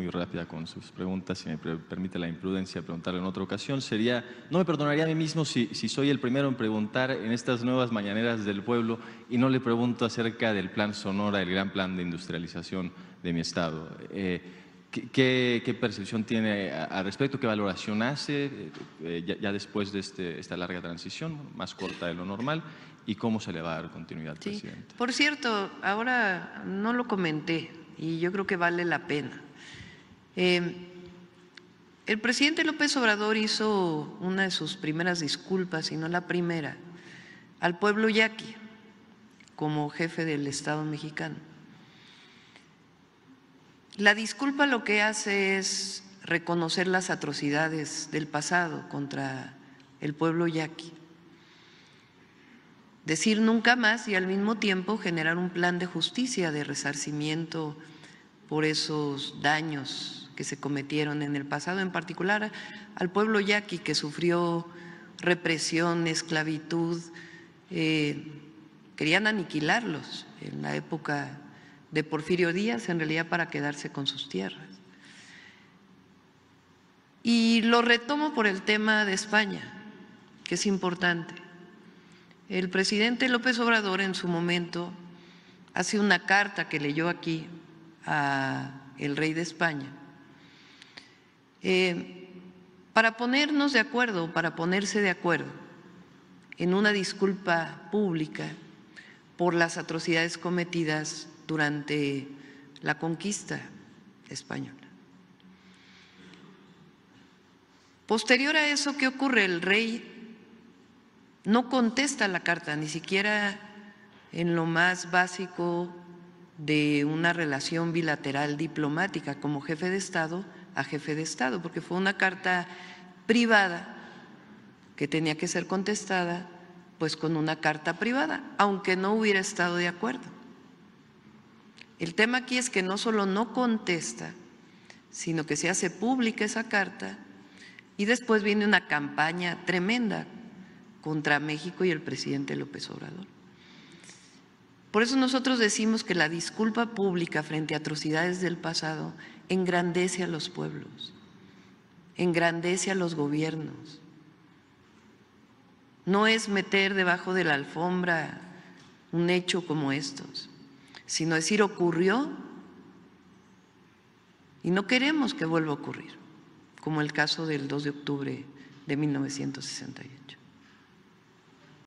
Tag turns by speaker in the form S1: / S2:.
S1: muy rápida con sus preguntas, si me permite la imprudencia preguntarle en otra ocasión, sería, no me perdonaría a mí mismo si, soy el primero en preguntar en estas nuevas mañaneras del pueblo y no le pregunto acerca del plan Sonora, el gran plan de industrialización de mi Estado. Eh, ¿qué, percepción tiene al respecto? ¿Qué valoración hace eh, eh, ya, después de este, esta larga transición, más corta de lo normal? ¿Y cómo se le va a dar continuidad, al presidente?
S2: Por cierto, ahora no lo comenté y yo creo que vale la pena. Em, el presidente López Obrador hizo una de sus primeras disculpas, si no la primera, al pueblo yaqui como jefe del Estado mexicano. La disculpa lo que hace es reconocer las atrocidades del pasado contra el pueblo yaqui, decir nunca más y al mismo tiempo generar un plan de justicia, de resarcimiento por esos daños que se cometieron en el pasado, en particular al pueblo yaqui que sufrió represión, esclavitud. Eh, querían aniquilarlos en la época de Porfirio Díaz, en realidad para quedarse con sus tierras. Y lo retomo por el tema de España, que es importante. El presidente López Obrador en su momento hace una carta que leyó aquí al rey de España eh, para ponernos de acuerdo, para ponerse de acuerdo en una disculpa pública por las atrocidades cometidas durante la conquista española. Posterior a eso, ¿qué ocurre? El rey no contesta la carta, ni siquiera en lo más básico de una relación bilateral diplomática como jefe de Estado, a jefe de Estado, porque fue una carta privada que tenía que ser contestada pues con una carta privada, aunque no hubiera estado de acuerdo. El tema aquí es que no solo no contesta, sino que se hace pública esa carta y después viene una campaña tremenda contra México y el presidente López Obrador. Por eso nosotros decimos que la disculpa pública frente a atrocidades del pasado engrandece a los pueblos, engrandece a los gobiernos. No es meter debajo de la alfombra un hecho como estos, sino decir ocurrió y no queremos que vuelva a ocurrir, como el caso del 2 de octubre de 1968.